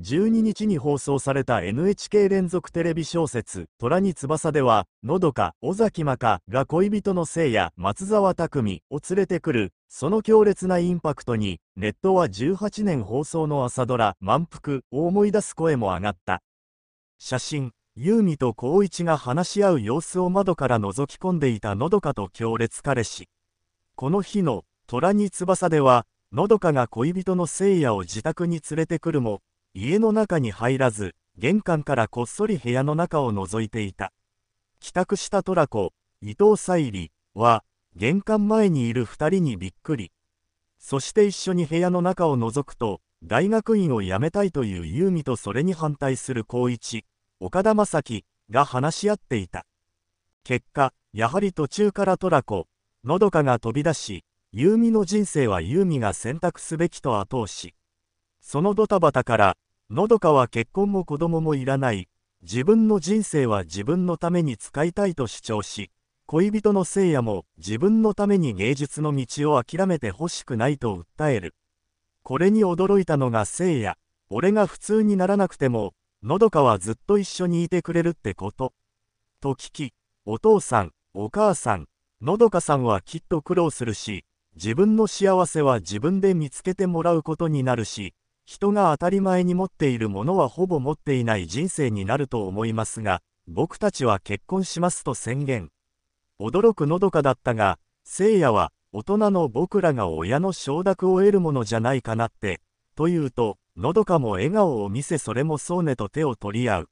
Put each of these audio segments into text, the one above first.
12日に放送された NHK 連続テレビ小説「虎に翼」ではのどか尾崎真香が恋人のせいや松沢拓海を連れてくるその強烈なインパクトにネットは18年放送の朝ドラ「満腹」を思い出す声も上がった写真優美と光一が話し合う様子を窓から覗き込んでいたのどかと強烈彼氏この日の「虎に翼」ではのどかが恋人のせいやを自宅に連れてくるも家の中に入らず、玄関からこっそり部屋の中を覗いていた。帰宅したトラコ、伊藤沙莉は、玄関前にいる2人にびっくり。そして一緒に部屋の中を覗くと、大学院を辞めたいという優美とそれに反対する光一、岡田将生が話し合っていた。結果、やはり途中からトラコ、のどかが飛び出し、優美の人生は優美が選択すべきと後押し。そのドタバタから、のどかは結婚も子供もいらない、自分の人生は自分のために使いたいと主張し、恋人の聖夜も自分のために芸術の道を諦めてほしくないと訴える。これに驚いたのが聖夜、俺が普通にならなくても、のどかはずっと一緒にいてくれるってこと。と聞き、お父さん、お母さん、のどかさんはきっと苦労するし、自分の幸せは自分で見つけてもらうことになるし、人が当たり前に持っているものはほぼ持っていない人生になると思いますが、僕たちは結婚しますと宣言。驚くのどかだったが、聖夜は、大人の僕らが親の承諾を得るものじゃないかなって、というと、のどかも笑顔を見せそれもそうねと手を取り合う。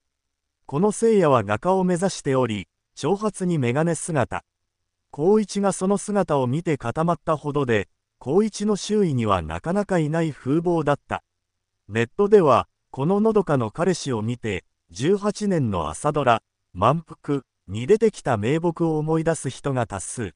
この聖夜は画家を目指しており、長髪にメガネ姿。光一がその姿を見て固まったほどで、高一の周囲にはなかなかいない風貌だった。ネットでは、こののどかの彼氏を見て、18年の朝ドラ、満腹に出てきた名木を思い出す人が多数。